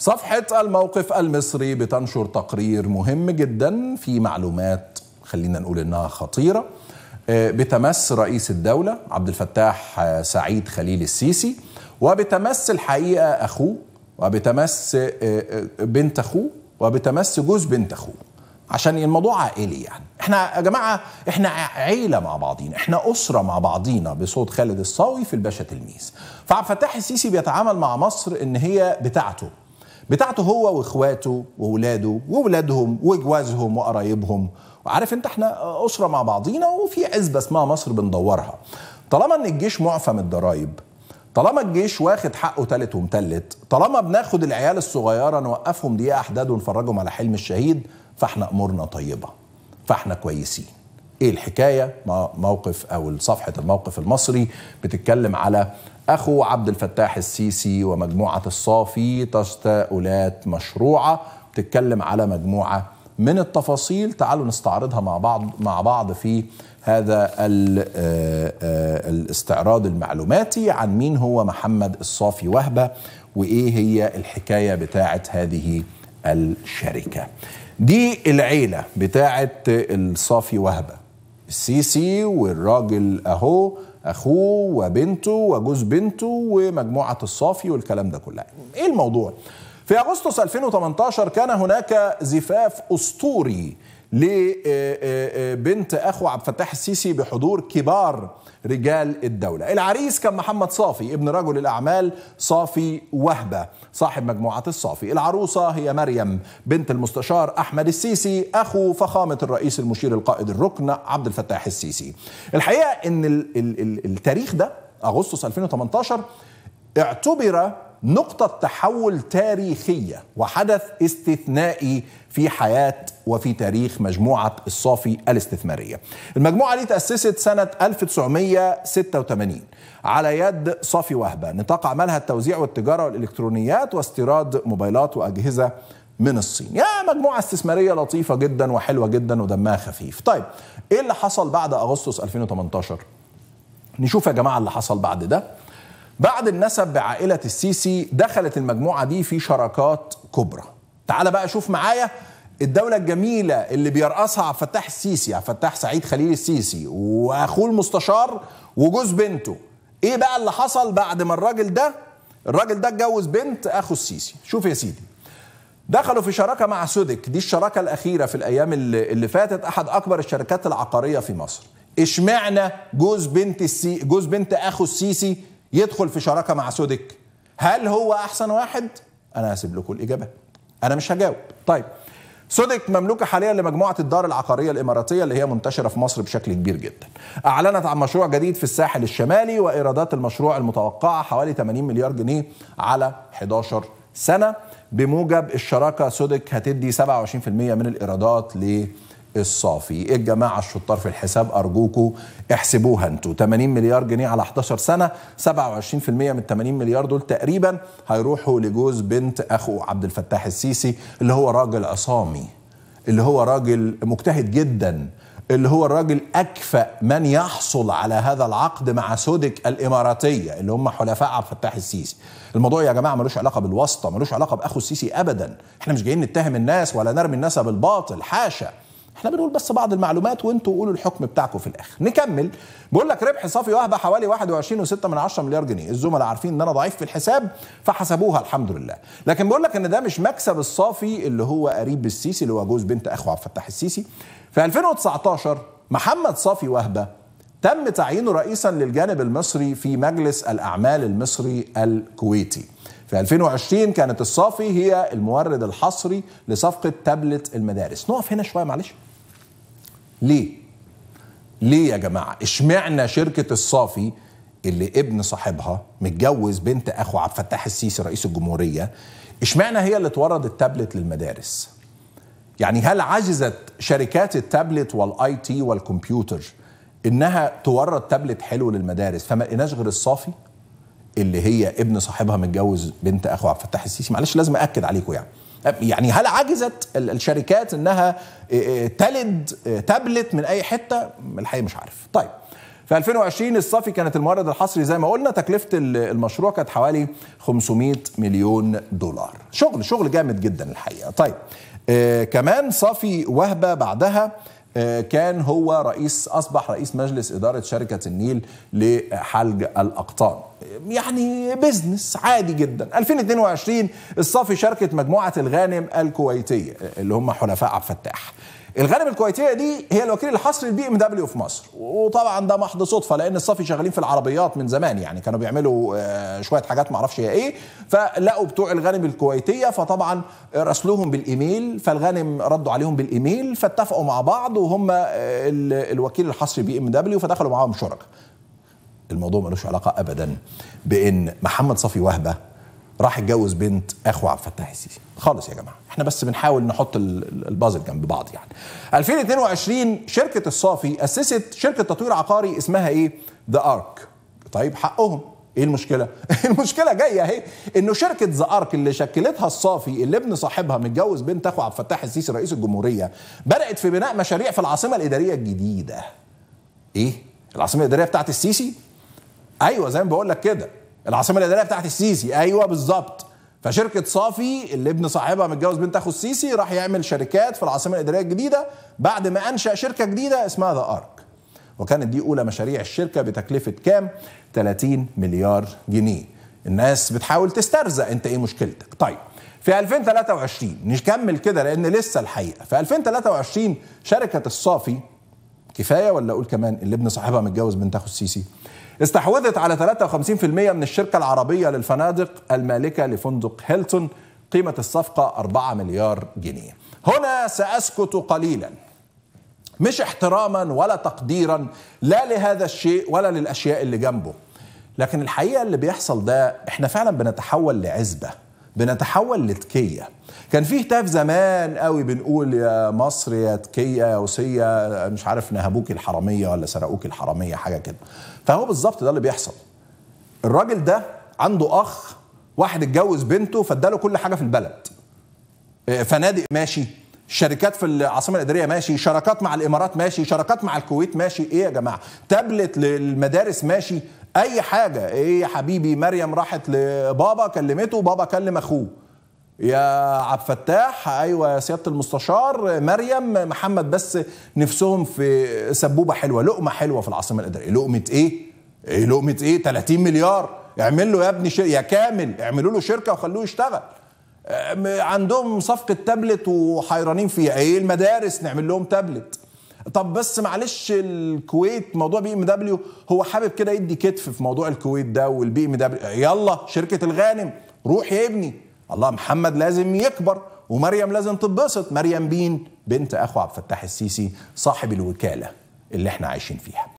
صفحة الموقف المصري بتنشر تقرير مهم جدا في معلومات خلينا نقول انها خطيرة آه، بتمس رئيس الدولة عبد الفتاح آه، سعيد خليل السيسي وبتمس الحقيقة أخوه وبتمس آه، بنت أخوه وبتمس جوز بنت أخوه عشان الموضوع عائلي يعني احنا يا جماعة احنا عيلة مع بعضينا احنا أسرة مع بعضينا بصوت خالد الصاوي في الباشا تلميذ فعبد الفتاح السيسي بيتعامل مع مصر ان هي بتاعته بتاعته هو واخواته واولاده واولادهم وجوازهم وقرايبهم وعارف انت احنا اسره مع بعضينا وفي عزبه اسمها مصر بندورها طالما ان الجيش معفى من الضرايب طالما الجيش واخد حقه تالت ومتلت طالما بناخد العيال الصغيره نوقفهم دقيقه احداد ونفرجهم على حلم الشهيد فاحنا امورنا طيبه فاحنا كويسين ايه الحكايه موقف او صفحه الموقف المصري بتتكلم على أخو عبد الفتاح السيسي ومجموعة الصافي تساؤلات مشروعة بتتكلم على مجموعة من التفاصيل تعالوا نستعرضها مع بعض مع بعض في هذا آه، آه، الاستعراض المعلوماتي عن مين هو محمد الصافي وهبه وايه هي الحكايه بتاعه هذه الشركه. دي العيله بتاعه الصافي وهبه السيسي والراجل اهو اخوه وبنته وجوز بنته ومجموعه الصافي والكلام ده كله ايه الموضوع في اغسطس 2018 كان هناك زفاف اسطوري لبنت اخو عبد الفتاح السيسي بحضور كبار رجال الدوله. العريس كان محمد صافي ابن رجل الاعمال صافي وهبه صاحب مجموعه الصافي. العروسه هي مريم بنت المستشار احمد السيسي اخو فخامه الرئيس المشير القائد الركن عبد الفتاح السيسي. الحقيقه ان التاريخ ده اغسطس 2018 اعتبر نقطة تحول تاريخية وحدث استثنائي في حياة وفي تاريخ مجموعة الصافي الاستثمارية المجموعة دي تأسست سنة 1986 على يد صافي وهبة نطاق عملها التوزيع والتجارة والإلكترونيات واستيراد موبايلات وأجهزة من الصين يا مجموعة استثمارية لطيفة جدا وحلوة جدا ودمها خفيف طيب ايه اللي حصل بعد أغسطس 2018 نشوف يا جماعة اللي حصل بعد ده بعد النسب بعائلة السيسي دخلت المجموعة دي في شراكات كبرى تعال بقى شوف معايا الدولة الجميلة اللي بيرأسها عبد الفتاح السيسي عبد الفتاح سعيد خليل السيسي وأخوه المستشار وجوز بنته إيه بقى اللي حصل بعد ما الراجل ده الراجل ده اتجوز بنت أخو السيسي شوف يا سيدي دخلوا في شراكة مع سودك دي الشراكة الأخيرة في الأيام اللي فاتت أحد أكبر الشركات العقارية في مصر اشمعنى جوز بنت السي جوز بنت اخو السيسي يدخل في شراكه مع سودك هل هو احسن واحد انا هسيب لكم الاجابه انا مش هجاوب طيب سودك مملوكة حاليا لمجموعة الدار العقارية الإماراتية اللي هي منتشرة في مصر بشكل كبير جدا أعلنت عن مشروع جديد في الساحل الشمالي وإيرادات المشروع المتوقعة حوالي 80 مليار جنيه على 11 سنة بموجب الشراكة سودك هتدي 27% من الإيرادات ل الصافي إيه الجماعة الشطار في الحساب أرجوكوا احسبوها انتوا 80 مليار جنيه على 11 سنة 27% من 80 مليار دول تقريبا هيروحوا لجوز بنت أخو عبد الفتاح السيسي اللي هو راجل عصامي اللي هو راجل مجتهد جدا اللي هو الراجل أكفأ من يحصل على هذا العقد مع سودك الإماراتية اللي هم حلفاء عبد الفتاح السيسي الموضوع يا جماعة ملوش علاقة بالواسطة ملوش علاقة بأخو السيسي أبدا احنا مش جايين نتهم الناس ولا نرمي الناس بالباطل حاشا احنا بنقول بس بعض المعلومات وانتوا قولوا الحكم بتاعكم في الاخر نكمل بيقول لك ربح صافي وهبه حوالي 21.6 مليار جنيه الزملاء عارفين ان انا ضعيف في الحساب فحسبوها الحمد لله لكن بيقول لك ان ده مش مكسب الصافي اللي هو قريب السيسي اللي هو جوز بنت اخو عبد الفتاح السيسي في 2019 محمد صافي وهبه تم تعيينه رئيسا للجانب المصري في مجلس الاعمال المصري الكويتي في 2020 كانت الصافي هي المورد الحصري لصفقة تابلت المدارس نقف هنا شوية معلش ليه ليه يا جماعة اشمعنا شركة الصافي اللي ابن صاحبها متجوز بنت اخو عبد الفتاح السيسي رئيس الجمهورية اشمعنى هي اللي تورد التابلت للمدارس يعني هل عجزت شركات التابلت والاي تي والكمبيوتر انها تورد تابلت حلو للمدارس فما لقيناش غير الصافي اللي هي ابن صاحبها متجوز بنت اخو عبد الفتاح السيسي معلش لازم اكد عليكم يعني يعني هل عجزت الشركات انها آه، آه، تلد آه، تبلت من اي حته الحقيقه مش عارف طيب في 2020 الصافي كانت المورد الحصري زي ما قلنا تكلفه المشروع كانت حوالي 500 مليون دولار شغل شغل جامد جدا الحقيقه طيب آه كمان صافي وهبه بعدها آه، كان هو رئيس أصبح رئيس مجلس إدارة شركة النيل لحلج الأقطان يعني بزنس عادي جدا 2022 الصافي شركة مجموعة الغانم الكويتية آه، اللي هم حلفاء عبد الفتاح الغنم الكويتيه دي هي الوكيل الحصري للبي ام دبليو في مصر وطبعا ده محض صدفه لان الصافي شغالين في العربيات من زمان يعني كانوا بيعملوا آه، شويه حاجات ما اعرفش هي ايه فلقوا بتوع الغنم الكويتيه فطبعا راسلوهم بالايميل فالغنم ردوا عليهم بالايميل فاتفقوا مع بعض وهم آه، الوكيل الحصري بي ام دبليو فدخلوا معاهم شركاء الموضوع ملوش علاقه ابدا بان محمد صافي وهبه راح اتجوز بنت اخو عبد الفتاح السيسي خالص يا جماعه احنا بس بنحاول نحط البازل جنب بعض يعني 2022 شركه الصافي اسست شركه تطوير عقاري اسمها ايه ذا ارك طيب حقهم ايه المشكله إيه المشكله جايه اهي انه شركه ذا ارك اللي شكلتها الصافي اللي ابن صاحبها متجوز بنت اخو عبد الفتاح السيسي رئيس الجمهوريه بدات في بناء مشاريع في العاصمه الاداريه الجديده ايه العاصمه الاداريه بتاعت السيسي ايوه زي ما بقول لك كده العاصمه الاداريه بتاعت السيسي ايوه بالظبط فشركه صافي اللي ابن صاحبها متجوز بنت اخو السيسي راح يعمل شركات في العاصمه الاداريه الجديده بعد ما انشا شركه جديده اسمها ذا ارك وكانت دي اولى مشاريع الشركه بتكلفه كام 30 مليار جنيه الناس بتحاول تسترزق انت ايه مشكلتك طيب في 2023 نكمل كده لان لسه الحقيقه في 2023 شركه الصافي كفايه ولا اقول كمان اللي ابن صاحبها متجوز بنت اخو السيسي استحوذت على 53% من الشركة العربية للفنادق المالكة لفندق هيلتون قيمة الصفقة 4 مليار جنيه هنا سأسكت قليلا مش احتراما ولا تقديرا لا لهذا الشيء ولا للأشياء اللي جنبه لكن الحقيقة اللي بيحصل ده احنا فعلا بنتحول لعزبة بنتحول لتكيه كان فيه هتاف زمان قوي بنقول يا مصر يا تكيه يا وسيه مش عارف نهبوك الحراميه ولا سرقوك الحراميه حاجه كده فهو بالظبط ده اللي بيحصل الراجل ده عنده اخ واحد اتجوز بنته فاداله كل حاجه في البلد آه، فنادق ماشي شركات في العاصمه الاداريه ماشي شراكات مع الامارات ماشي شراكات مع الكويت ماشي ايه يا جماعه تابلت للمدارس ماشي اي حاجه ايه يا حبيبي مريم راحت لبابا كلمته بابا كلم اخوه يا عبد الفتاح ايوه يا سياده المستشار مريم محمد بس نفسهم في سبوبه حلوه لقمه حلوه في العاصمه الاداريه لقمه ايه ايه لقمه ايه 30 مليار اعمل له يا ابني شر... يا كامل اعملوا له شركه وخلوه يشتغل عندهم صفقه تابلت وحيرانين فيها ايه المدارس نعمل لهم تابلت طب بس معلش الكويت موضوع بي ام دبليو هو حابب كده يدي كتف في موضوع الكويت ده والبي ام دبليو يلا شركه الغانم روح يا ابني الله محمد لازم يكبر ومريم لازم تتبسط مريم بين بنت اخو عبد الفتاح السيسي صاحب الوكاله اللي احنا عايشين فيها